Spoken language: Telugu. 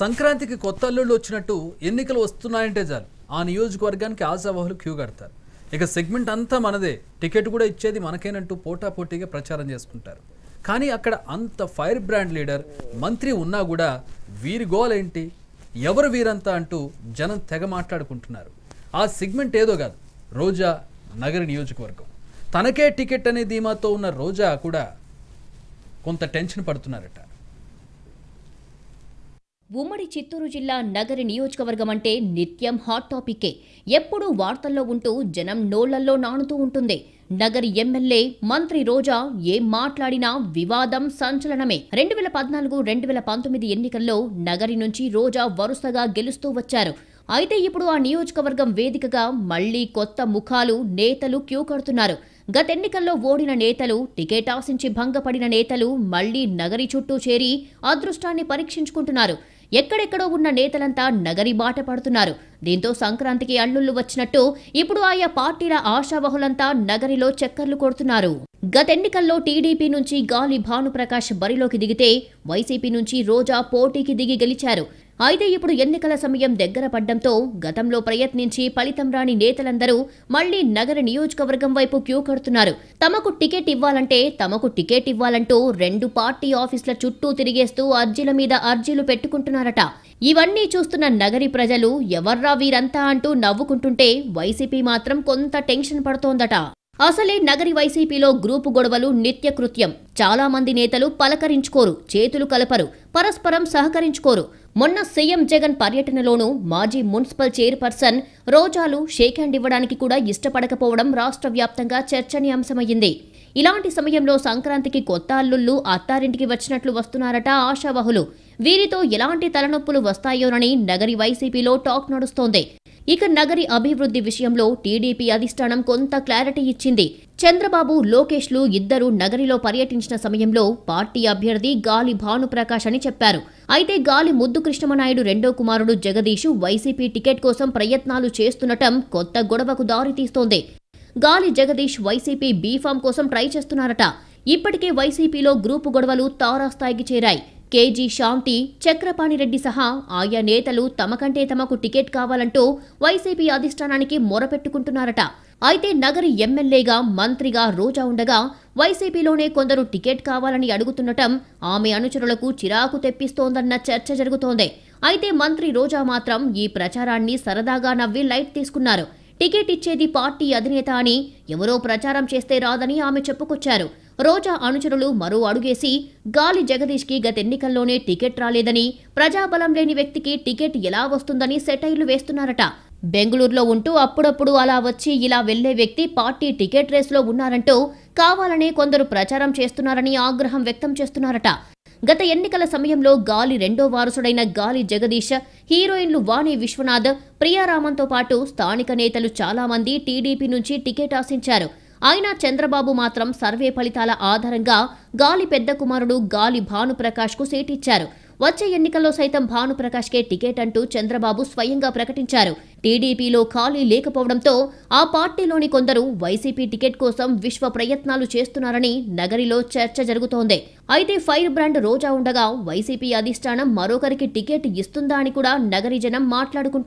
సంక్రాంతికి కొత్త అల్లుళ్ళు వచ్చినట్టు ఎన్నికలు వస్తున్నాయంటే చాలు ఆ నియోజకవర్గానికి ఆశావాహులు క్యూ కడతారు ఇక సెగ్మెంట్ అంతా మనదే టికెట్ కూడా ఇచ్చేది మనకేనంటూ పోటాపోటీగా ప్రచారం చేసుకుంటారు కానీ అక్కడ అంత ఫైర్ బ్రాండ్ లీడర్ మంత్రి ఉన్నా కూడా వీరి గోల్ ఏంటి ఎవరు వీరంతా అంటూ జనం తెగ మాట్లాడుకుంటున్నారు ఆ సెగ్మెంట్ ఏదో కాదు రోజా నగర నియోజకవర్గం తనకే టికెట్ అనే ధీమాతో ఉన్న రోజా కూడా కొంత టెన్షన్ పడుతున్నారట ఉమ్మడి చిత్తూరు జిల్లా నగరి నియోజకవర్గం అంటే నిత్యం హాట్ టాపికే ఎప్పుడూ వార్తల్లో ఉంటూ జనం నోళ్లల్లో నానుతూ ఉంటుంది నగరి ఎమ్మెల్యే మంత్రి రోజా ఏం మాట్లాడినా వివాదం సంచలనమే రెండు వేల పద్నాలుగు రెండు వేల పంతొమ్మిది ఎన్నికల్లో నగరి నుంచి రోజా వరుసగా గెలుస్తూ వచ్చారు అయితే ఇప్పుడు ఆ నియోజకవర్గం వేదికగా మళ్లీ కొత్త ముఖాలు నేతలు క్యూ కడుతున్నారు గత ఎన్నికల్లో ఓడిన నేతలు టికెట్ ఆశించి భంగపడిన నేతలు మళ్లీ నగరి చుట్టూ చేరి అదృష్టాన్ని పరీక్షించుకుంటున్నారు ఎక్కడెక్కడో ఉన్న నేతలంతా నగరి బాట పడుతున్నారు దీంతో సంక్రాంతికి అల్లుళ్ళు వచ్చినట్టు ఇప్పుడు ఆయా పార్టీల ఆశావహులంతా నగరిలో చక్కర్లు కొడుతున్నారు గతెన్నికల్లో టీడీపీ నుంచి గాలి భానుప్రకాష్ బరిలోకి దిగితే వైసీపీ నుంచి రోజా పోటీకి దిగి గెలిచారు అయితే ఇప్పుడు ఎన్నికల సమయం దగ్గర పడ్డంతో గతంలో ప్రయత్నించి ఫలితం రాని నేతలందరూ మళ్లీ నగర నియోజకవర్గం వైపు క్యూ కడుతున్నారు తమకు టికెట్ ఇవ్వాలంటే తమకు టికెట్ ఇవ్వాలంటూ రెండు పార్టీ ఆఫీసుల చుట్టూ తిరిగేస్తూ అర్జీల మీద అర్జీలు పెట్టుకుంటున్నారట ఇవన్నీ చూస్తున్న నగరి ప్రజలు ఎవర్రా వీరంతా అంటూ నవ్వుకుంటుంటే వైసీపీ మాత్రం కొంత టెన్షన్ పడుతోందట అసలే నగరి వైసీపీలో గ్రూపు గొడవలు నిత్యకృత్యం చాలా మంది నేతలు పలకరించుకోరు చేతులు కలపరు పరస్పరం సహకరించుకోరు మొన్న సీఎం జగన్ పర్యటనలోనూ మాజీ మున్సిపల్ చైర్పర్సన్ రోజాలు షేక్ హ్యాండ్ ఇవ్వడానికి కూడా ఇష్టపడకపోవడం రాష్ట్ర వ్యాప్తంగా చర్చనీయాంశమైంది ఇలాంటి సమయంలో సంక్రాంతికి కొత్త అల్లుళ్ళు అత్తారింటికి వచ్చినట్లు వస్తున్నారట ఆశావహులు వీరితో ఎలాంటి తలనొప్పులు వస్తాయోనని నగరి వైసీపీలో టాక్ నడుస్తోంది ఇక నగరి అభివృద్ధి విషయంలో టీడీపీ అధిష్టానం కొంత క్లారిటీ ఇచ్చింది చంద్రబాబు లోకేష్లు ఇద్దరు నగరిలో పర్యటించిన సమయంలో పార్టీ అభ్యర్థి గాలి భానుప్రకాష్ అని చెప్పారు అయితే గాలి ముద్దు కృష్ణమనాయుడు రెండో కుమారుడు జగదీష్ వైసీపీ టికెట్ కోసం ప్రయత్నాలు చేస్తుండటం కొత్త గొడవకు దారితీస్తోంది గాలి జగదీష్ వైసీపీ బీఫామ్ కోసం ట్రై చేస్తున్నారట ఇప్పటికే వైసీపీలో గ్రూపు గొడవలు తారాస్థాయికి చేరాయి కేజీ శాంతి చక్రపాణిరెడ్డి సహా ఆయా నేతలు తమకంటే తమకు టికెట్ కావాలంటూ వైసీపీ అధిష్టానానికి మొరపెట్టుకుంటున్నారట అయితే నగరి ఎమ్మెల్యేగా మంత్రిగా రోజా ఉండగా వైసీపీలోనే కొందరు టికెట్ కావాలని అడుగుతుండటం ఆమె అనుచరులకు చిరాకు తెప్పిస్తోందన్న చర్చ జరుగుతోంది అయితే మంత్రి రోజా మాత్రం ఈ ప్రచారాన్ని సరదాగా నవ్వి లైట్ తీసుకున్నారు టికెట్ ఇచ్చేది పార్టీ అధినేత అని ఎవరో ప్రచారం చేస్తే రాదని ఆమె చెప్పుకొచ్చారు రోజా అనుచరులు మరో అడుగేసి గాలి జగదీష్కి గతెన్నికల్లోనే టికెట్ రాలేదని ప్రజాబలం లేని వ్యక్తికి టికెట్ ఎలా వస్తుందని సెటైర్లు వేస్తున్నారట బెంగళూరులో ఉంటూ అప్పుడప్పుడు అలా వచ్చి ఇలా వెళ్లే వ్యక్తి పార్టీ టికెట్ రేసులో ఉన్నారంటూ కావాలనే కొందరు ప్రచారం చేస్తున్నారని ఆగ్రహం వ్యక్తం చేస్తున్నారట గత ఎన్నికల సమయంలో గాలి రెండో వారసుడైన గాలి జగదీష్ హీరోయిన్లు వాణి విశ్వనాథ్ ప్రియారామంతో పాటు స్థానిక నేతలు చాలామంది టీడీపీ నుంచి టికెట్ ఆశించారు అయినా చంద్రబాబు మాత్రం సర్వే ఫలితాల ఆధారంగా గాలి పెద్ద కుమారుడు గాలి భానుప్రకాష్కు సీటిచ్చారు వచ్చే ఎన్నికల్లో సైతం భానుప్రకాష్కే టికెట్ అంటూ చంద్రబాబు స్వయంగా ప్రకటించారు టీడీపీలో ఖాళీ లేకపోవడంతో ఆ పార్టీలోని కొందరు వైసీపీ టికెట్ కోసం విశ్వ ప్రయత్నాలు చేస్తున్నారని నగరిలో చర్చ జరుగుతోంది అయితే ఫైర్ బ్రాండ్ రోజా ఉండగా వైసీపీ అధిష్టానం మరొకరికి టికెట్ ఇస్తుందా అని కూడా నగరి జనం మాట్లాడుకుంటున్నారు